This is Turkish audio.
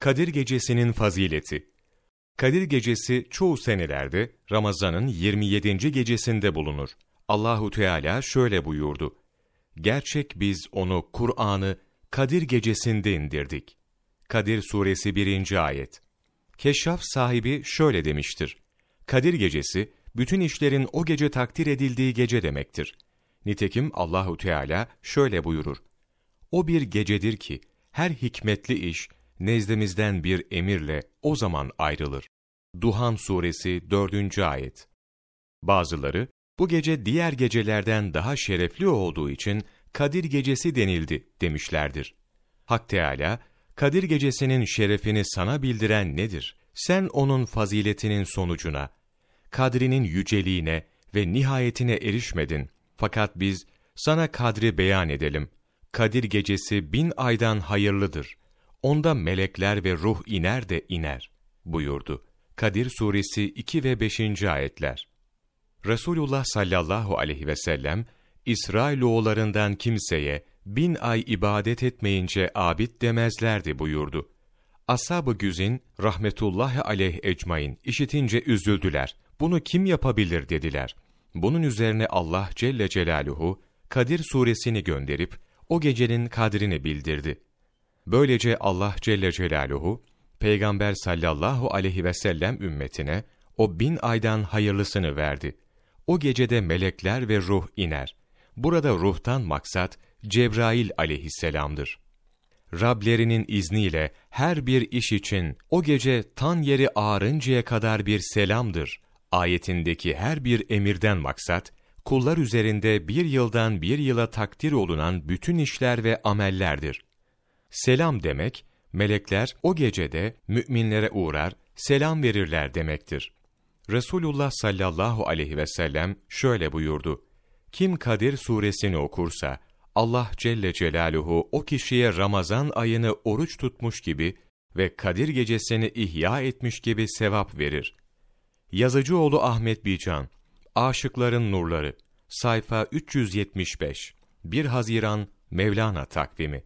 Kadir Gecesi'nin fazileti Kadir Gecesi çoğu senelerde Ramazan'ın 27. gecesinde bulunur. Allahu Teala şöyle buyurdu: Gerçek biz onu Kur'an'ı Kadir Gecesi'nde indirdik. Kadir Suresi 1. ayet. Keşaf sahibi şöyle demiştir: Kadir Gecesi bütün işlerin o gece takdir edildiği gece demektir. Nitekim Allahu Teala şöyle buyurur: O bir gecedir ki her hikmetli iş nezdimizden bir emirle o zaman ayrılır. Duhan suresi 4. ayet. Bazıları bu gece diğer gecelerden daha şerefli olduğu için Kadir gecesi denildi demişlerdir. Hak Teala, Kadir gecesinin şerefini sana bildiren nedir? Sen onun faziletinin sonucuna, kadrinin yüceliğine ve nihayetine erişmedin. Fakat biz sana kadri beyan edelim. Kadir gecesi bin aydan hayırlıdır onda melekler ve ruh iner de iner buyurdu. Kadir Suresi 2 ve 5. ayetler. Resulullah sallallahu aleyhi ve sellem, İsrailoğullarından kimseye bin ay ibadet etmeyince abid demezlerdi buyurdu. Ashab-ı Güzin, rahmetullahi aleyh ecmain, işitince üzüldüler. Bunu kim yapabilir dediler. Bunun üzerine Allah Celle Celaluhu, Kadir suresini gönderip, o gecenin kadrini bildirdi. Böylece Allah Celle Celaluhu, Peygamber sallallahu aleyhi ve sellem ümmetine o bin aydan hayırlısını verdi. O gecede melekler ve ruh iner. Burada ruhtan maksat Cebrail aleyhisselamdır. Rablerinin izniyle her bir iş için o gece tan yeri ağarıncaya kadar bir selamdır. Ayetindeki her bir emirden maksat, kullar üzerinde bir yıldan bir yıla takdir olunan bütün işler ve amellerdir. Selam demek, melekler o gecede müminlere uğrar, selam verirler demektir. Resulullah sallallahu aleyhi ve sellem şöyle buyurdu. Kim Kadir suresini okursa, Allah Celle Celaluhu o kişiye Ramazan ayını oruç tutmuş gibi ve Kadir gecesini ihya etmiş gibi sevap verir. Yazıcıoğlu Ahmet Bican, Aşıkların Nurları, sayfa 375, 1 Haziran Mevlana takvimi.